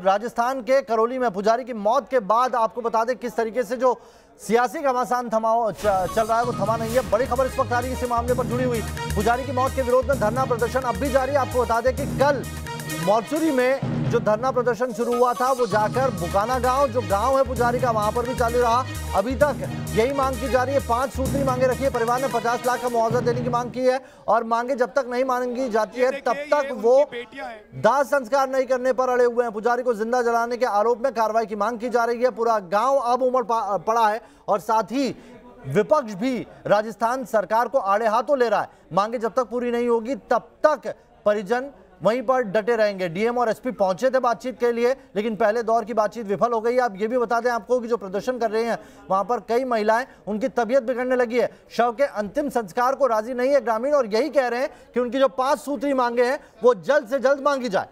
राजस्थान के करौली में पुजारी की मौत के बाद आपको बता दें किस तरीके से जो सियासी घमासान थमा चल रहा है वो थमा नहीं है बड़ी खबर इस वक्त आ रही है इसी मामले पर जुड़ी हुई पुजारी की मौत के विरोध में धरना प्रदर्शन अब भी जारी आपको बता दें कि कल मौसूरी में जो धरना प्रदर्शन शुरू हुआ था वो जाकर बुकाना गांव जो गांव है पुजारी का वहां पर भी चालू रहा अभी तक यही मांग की जा रही है पांच सूत्री मांगे रखी है परिवार ने पचास लाख का मुआवजा देने की मांग की है और मांगे जब तक नहीं मांगी जाती है तब तक वो दाह संस्कार नहीं करने पर अड़े हुए हैं पुजारी को जिंदा जलाने के आरोप में कार्रवाई की मांग की जा रही है पूरा गाँव अब उमड़ पड़ा है और साथ ही विपक्ष भी राजस्थान सरकार को आड़े हाथों ले रहा है मांगे जब तक पूरी नहीं होगी तब तक परिजन वहीं पर डटे रहेंगे डीएम और एसपी पहुंचे थे बातचीत के लिए लेकिन पहले दौर की बातचीत विफल हो गई आप ये भी बता दें आपको कि जो प्रदर्शन कर रही हैं वहां पर कई महिलाएं उनकी तबियत बिगड़ने लगी है शव के अंतिम संस्कार को राजी नहीं है ग्रामीण और यही कह रहे हैं कि उनकी जो पांच सूत्री मांगे हैं वो जल्द से जल्द मांगी जाए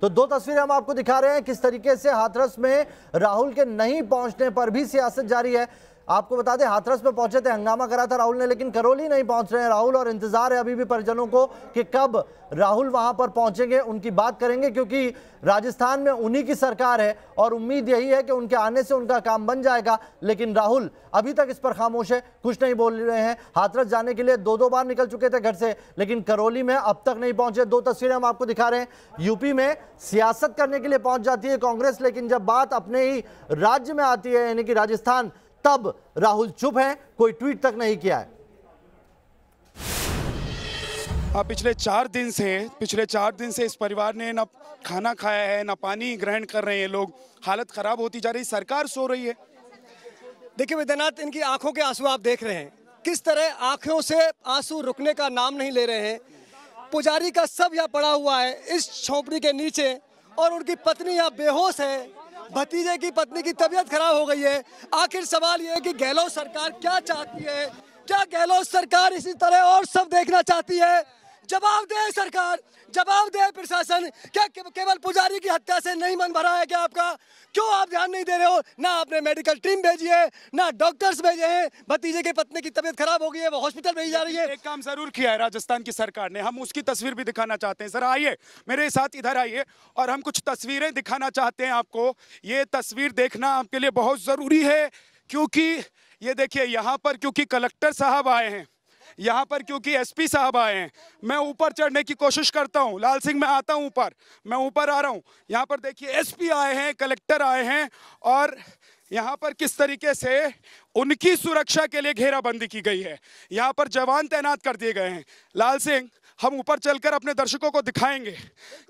तो दो तस्वीरें हम आपको दिखा रहे हैं किस तरीके से हाथरस में राहुल के नहीं पहुंचने पर भी सियासत जारी है आपको बता दें हाथरस में पहुंचे थे हंगामा करा था राहुल ने लेकिन करौली नहीं पहुंच रहे हैं राहुल और इंतजार है अभी भी परिजनों को कि कब राहुल वहां पर पहुंचेंगे उनकी बात करेंगे क्योंकि राजस्थान में उन्हीं की सरकार है और उम्मीद यही है कि उनके आने से उनका काम बन जाएगा लेकिन राहुल अभी तक इस पर खामोश है कुछ नहीं बोल रहे हैं हाथरस जाने के लिए दो दो बार निकल चुके थे घर से लेकिन करौली में अब तक नहीं पहुंचे दो तस्वीरें हम आपको दिखा रहे हैं यूपी में सियासत करने के लिए पहुंच जाती है कांग्रेस लेकिन जब बात अपने ही राज्य में आती है यानी कि राजस्थान तब राहुल चुप हैं कोई ट्वीट तक नहीं किया है पिछले चार दिन से पिछले चार दिन से इस परिवार ने ना खाना खाया है ना पानी ग्रहण कर रहे हैं लोग हालत खराब होती जा रही सरकार सो रही है देखिए वैद्यनाथ इनकी आंखों के आंसू आप देख रहे हैं किस तरह आंखों से आंसू रुकने का नाम नहीं ले रहे हैं पुजारी का सब यहाँ पड़ा हुआ है इस छोपड़ी के नीचे और उनकी पत्नी यहाँ बेहोश है भतीजे की पत्नी की तबीयत खराब हो गई है आखिर सवाल ये है कि गहलोत सरकार क्या चाहती है क्या गहलोत सरकार इसी तरह और सब देखना चाहती है जवाब दे सरकार जवाब दे प्रशासन क्या केवल पुजारी की हत्या से नहीं मन भरा है क्या आपका क्यों आप ध्यान नहीं दे रहे हो ना आपने मेडिकल टीम भेजी है ना डॉक्टर्स भेजे हैं भतीजे के पत्नी की तबीयत खराब हो गई है वो हॉस्पिटल भेजी जा रही है एक काम जरूर किया है राजस्थान की सरकार ने हम उसकी तस्वीर भी दिखाना चाहते हैं सर आइए मेरे साथ इधर आइए और हम कुछ तस्वीरें दिखाना चाहते हैं आपको ये तस्वीर देखना आपके लिए बहुत ज़रूरी है क्योंकि ये देखिए यहाँ पर क्योंकि कलेक्टर साहब आए हैं यहाँ पर क्योंकि एसपी साहब आए हैं मैं ऊपर चढ़ने की कोशिश करता हूँ लाल सिंह मैं आता हूँ ऊपर मैं ऊपर आ रहा हूँ यहाँ पर देखिए एसपी आए हैं कलेक्टर आए हैं और यहाँ पर किस तरीके से उनकी सुरक्षा के लिए घेराबंदी की गई है यहाँ पर जवान तैनात कर दिए गए हैं लाल सिंह हम ऊपर चलकर अपने दर्शकों को दिखाएंगे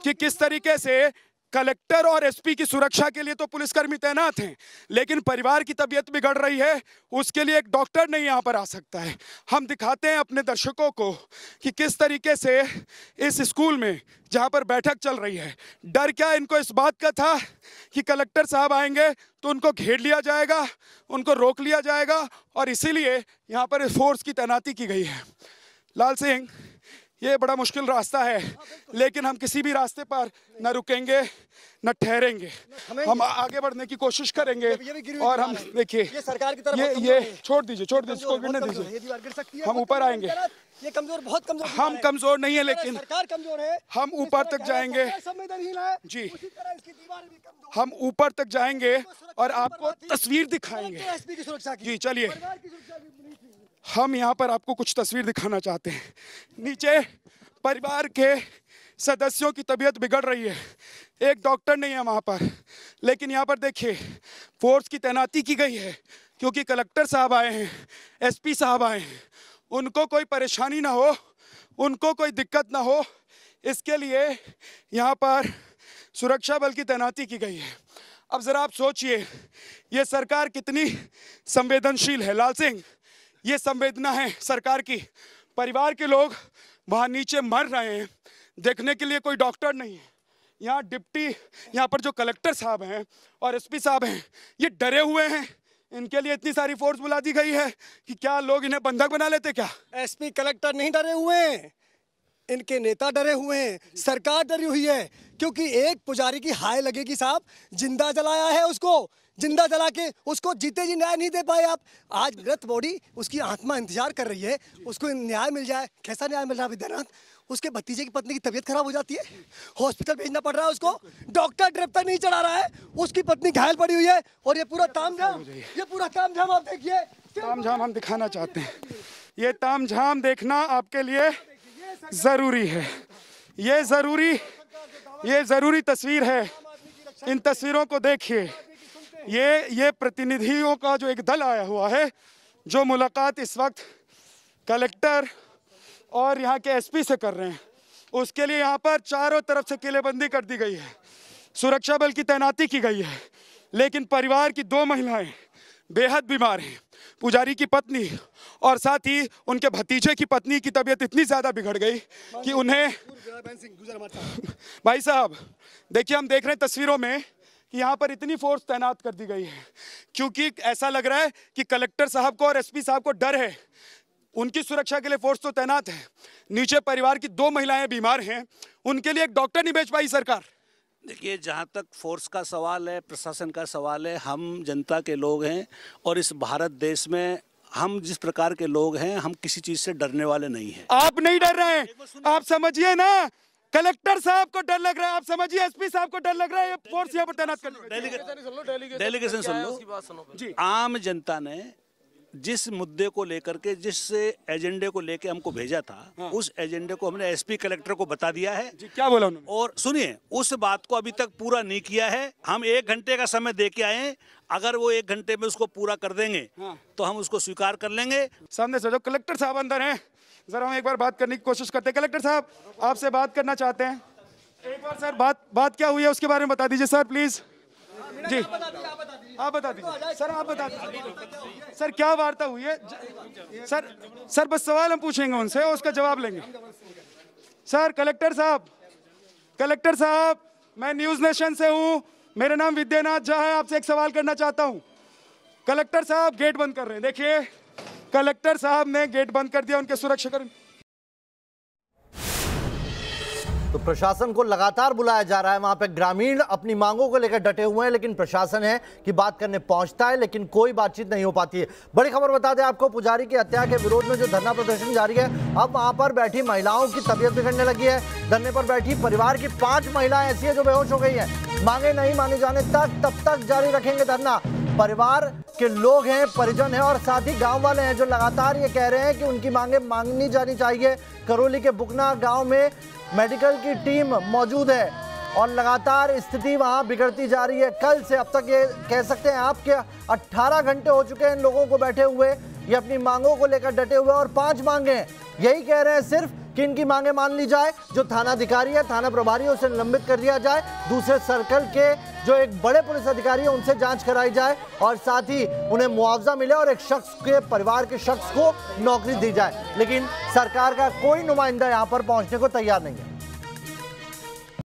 कि किस तरीके से कलेक्टर और एसपी की सुरक्षा के लिए तो पुलिसकर्मी तैनात हैं लेकिन परिवार की तबीयत बिगड़ रही है उसके लिए एक डॉक्टर नहीं यहाँ पर आ सकता है हम दिखाते हैं अपने दर्शकों को कि किस तरीके से इस स्कूल में जहाँ पर बैठक चल रही है डर क्या इनको इस बात का था कि कलेक्टर साहब आएंगे तो उनको घेर लिया जाएगा उनको रोक लिया जाएगा और इसीलिए यहाँ पर फोर्स की तैनाती की गई है लाल सिंह ये बड़ा मुश्किल रास्ता है लेकिन हम किसी भी रास्ते पर न रुकेंगे न ठहरेंगे हम आगे बढ़ने की कोशिश करेंगे और हम देखिए ये सरकार की तरफ ये ये छोड़ दीजिए छोड़ दीजिए इसको गिरने दीजिए हम ऊपर आएंगे ये कमजोर बहुत कमजोर हम कमजोर नहीं है लेकिन सरकार कमजोर है हम ऊपर तक जाएंगे जी हम ऊपर तक जाएंगे और आपको तस्वीर दिखाएंगे जी चलिए हम यहाँ पर आपको कुछ तस्वीर दिखाना चाहते हैं नीचे परिवार के सदस्यों की तबीयत बिगड़ रही है एक डॉक्टर नहीं है वहाँ पर लेकिन यहाँ पर देखिए फोर्स की तैनाती की गई है क्योंकि कलेक्टर साहब आए हैं एसपी साहब आए हैं उनको कोई परेशानी ना हो उनको कोई दिक्कत ना हो इसके लिए यहाँ पर सुरक्षा बल की तैनाती की गई है अब ज़रा आप सोचिए ये सरकार कितनी संवेदनशील है लाल सिंह ये संवेदना है सरकार की परिवार के लोग वहाँ नीचे मर रहे हैं देखने के लिए कोई डॉक्टर नहीं है यहाँ डिप्टी यहाँ पर जो कलेक्टर साहब हैं और एसपी साहब हैं ये डरे हुए हैं इनके लिए इतनी सारी फोर्स बुला दी गई है कि क्या लोग इन्हें बंधक बना लेते क्या एसपी कलेक्टर नहीं डरे हुए हैं इनके नेता डरे हुए हैं सरकार डरी हुई है क्योंकि एक पुजारी की हाय लगेगी साहब जिंदा जलाया है उसको जिंदा जला के उसको जीते जी न्याय नहीं दे पाए आप आज मृत बॉडी उसकी आत्मा इंतजार कर रही है उसको न्याय मिल जाए कैसा न्याय मिल रहा है विद्यानाथ उसके भतीजे की पत्नी की तबीयत खराब हो जाती है हॉस्पिटल भेजना पड़ रहा है उसको डॉक्टर तक नहीं चढ़ा रहा है उसकी पत्नी घायल पड़ी हुई है और ये पूरा झाम ये पूरा झाम आप देखिए झाम हम दिखाना चाहते हैं ये झाम देखना आपके लिए ज़रूरी है ये ज़रूरी ये ज़रूरी तस्वीर है इन तस्वीरों को देखिए ये ये प्रतिनिधियों का जो एक दल आया हुआ है जो मुलाकात इस वक्त कलेक्टर और यहाँ के एसपी से कर रहे हैं उसके लिए यहाँ पर चारों तरफ से किलेबंदी कर दी गई है सुरक्षा बल की तैनाती की गई है लेकिन परिवार की दो महिलाएं बेहद बीमार हैं पुजारी की पत्नी और साथ ही उनके भतीजे की पत्नी की तबीयत इतनी ज़्यादा बिगड़ गई कि उन्हें भाई साहब देखिए हम देख रहे हैं तस्वीरों में यहाँ पर इतनी फोर्स तैनात कर दी गई है क्योंकि ऐसा लग रहा है कि कलेक्टर साहब को और एसपी साहब को डर है उनकी सुरक्षा के लिए फोर्स तो तैनात है नीचे परिवार की दो महिलाएं बीमार हैं उनके लिए एक डॉक्टर नहीं भेज पाई सरकार देखिए जहाँ तक फोर्स का सवाल है प्रशासन का सवाल है हम जनता के लोग हैं और इस भारत देश में हम जिस प्रकार के लोग हैं हम किसी चीज़ से डरने वाले नहीं हैं आप नहीं डर रहे हैं आप समझिए ना कलेक्टर साहब को डर लग रहा है आप समझिए एसपी साहब को डर लग रहा है ये फोर्स यहाँ पर तैनात डेलीगेशन सुन लो जी आम जनता ने जिस मुद्दे को लेकर के जिस एजेंडे को लेकर हमको भेजा था हाँ। उस एजेंडे को हमने एसपी कलेक्टर को बता दिया है जी क्या बोला उन्होंने और सुनिए उस बात को अभी तक पूरा नहीं किया है हम एक घंटे का समय दे के आए अगर वो एक घंटे में उसको पूरा कर देंगे हाँ। तो हम उसको स्वीकार कर लेंगे सामने सोचो कलेक्टर साहब अंदर हैं जरा हम एक बार बात करने की कोशिश करते हैं कलेक्टर साहब आपसे बात करना चाहते हैं एक बार सर बात बात क्या हुई है उसके बारे में बता दीजिए सर प्लीज जी आप बता दीजिए सर आप बता दीजिए सर क्या वार्ता हुई है सर सर बस सवाल हम पूछेंगे उनसे उसका जवाब लेंगे सर कलेक्टर साहब कलेक्टर साहब मैं न्यूज नेशन से हूँ मेरा नाम विद्यानाथ झा है आपसे एक सवाल करना चाहता हूँ कलेक्टर साहब गेट बंद कर रहे हैं देखिए कलेक्टर साहब ने गेट बंद कर दिया उनके सुरक्षाकर्मी तो प्रशासन को लगातार बुलाया जा रहा है वहां पे ग्रामीण अपनी मांगों को लेकर डटे हुए हैं लेकिन प्रशासन है कि बात करने पहुंचता है लेकिन कोई बातचीत नहीं हो पाती है बड़ी खबर बता दें आपको पुजारी की हत्या के विरोध में जो धरना प्रदर्शन जारी है अब वहां पर बैठी महिलाओं की तबियत बिगड़ने लगी है धरने पर बैठी परिवार की पांच महिलाएं ऐसी है जो बेहोश हो गई है मांगे नहीं माने जाने तक तब तक जारी रखेंगे धरना परिवार के लोग हैं परिजन हैं और साथ ही गाँव वाले हैं जो लगातार ये कह रहे हैं कि उनकी मांगे मांगनी जानी चाहिए करौली के बुकना गांव में मेडिकल की टीम मौजूद है और लगातार स्थिति वहाँ बिगड़ती जा रही है कल से अब तक ये कह सकते हैं आप कि 18 घंटे हो चुके हैं इन लोगों को बैठे हुए ये अपनी मांगों को लेकर डटे हुए और पांच मांगे यही कह रहे हैं सिर्फ कि इनकी मांगे मान ली जाए जो थानाधिकारी है थाना प्रभारी है उसे निलंबित कर दिया जाए दूसरे सर्कल के जो एक बड़े पुलिस अधिकारी है उनसे जांच कराई जाए और साथ ही उन्हें मुआवजा मिले और एक शख्स के परिवार के शख्स को नौकरी दी जाए लेकिन सरकार का कोई नुमाइंदा यहाँ पर पहुंचने को तैयार नहीं है